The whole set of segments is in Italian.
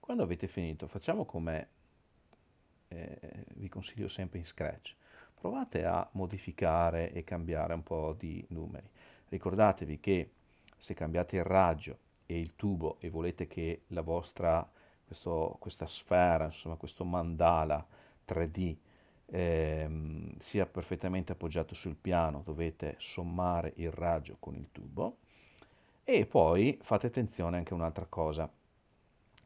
Quando avete finito, facciamo come eh, vi consiglio sempre in Scratch. Provate a modificare e cambiare un po' di numeri. Ricordatevi che se cambiate il raggio e il tubo e volete che la vostra, questo, questa sfera, insomma questo mandala 3D, Ehm, sia perfettamente appoggiato sul piano, dovete sommare il raggio con il tubo e poi fate attenzione anche a un'altra cosa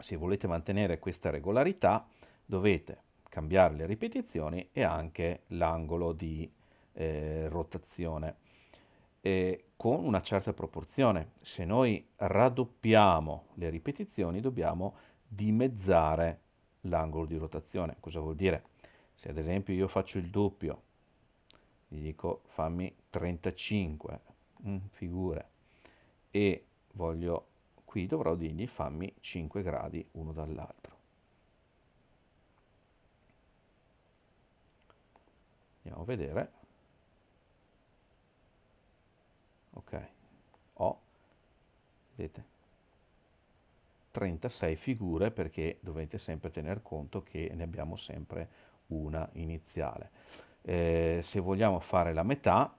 se volete mantenere questa regolarità dovete cambiare le ripetizioni e anche l'angolo di eh, rotazione e con una certa proporzione. Se noi raddoppiamo le ripetizioni dobbiamo dimezzare l'angolo di rotazione. Cosa vuol dire? Se ad esempio io faccio il doppio, gli dico fammi 35 mm, figure e voglio Qui dovrò dirgli fammi 5 gradi uno dall'altro. Andiamo a vedere. Ok, ho, vedete, 36 figure perché dovete sempre tener conto che ne abbiamo sempre una iniziale. Eh, se vogliamo fare la metà,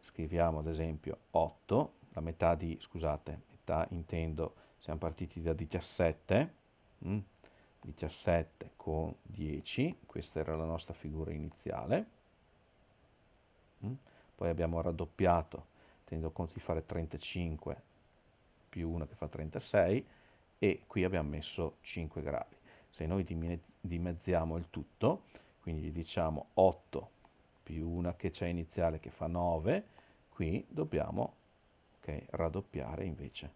scriviamo ad esempio 8, la metà di, scusate, netta, intendo, siamo partiti da 17, mh? 17 con 10, questa era la nostra figura iniziale, mh? Mm, poi abbiamo raddoppiato, tenendo conto di fare 35 più 1 che fa 36, e qui abbiamo messo 5 gradi. Se noi dimezziamo il tutto, quindi gli diciamo 8 più 1 che c'è iniziale che fa 9, qui dobbiamo ok raddoppiare invece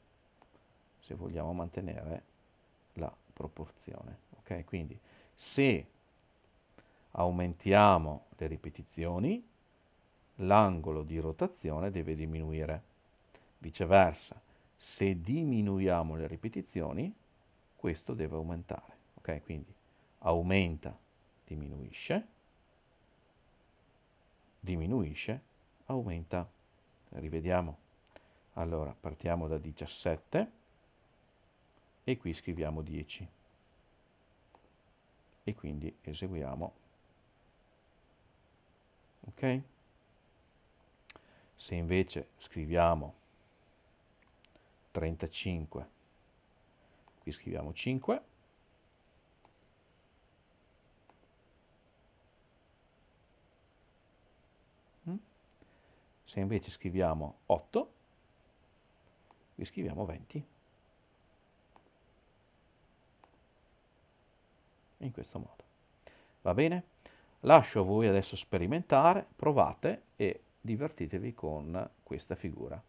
se vogliamo mantenere la proporzione ok quindi se aumentiamo le ripetizioni l'angolo di rotazione deve diminuire viceversa se diminuiamo le ripetizioni questo deve aumentare ok quindi aumenta diminuisce diminuisce aumenta rivediamo allora, partiamo da 17 e qui scriviamo 10. E quindi eseguiamo. Ok? Se invece scriviamo 35, qui scriviamo 5, mm? se invece scriviamo 8, qui scriviamo 20 in questo modo va bene lascio a voi adesso sperimentare provate e divertitevi con questa figura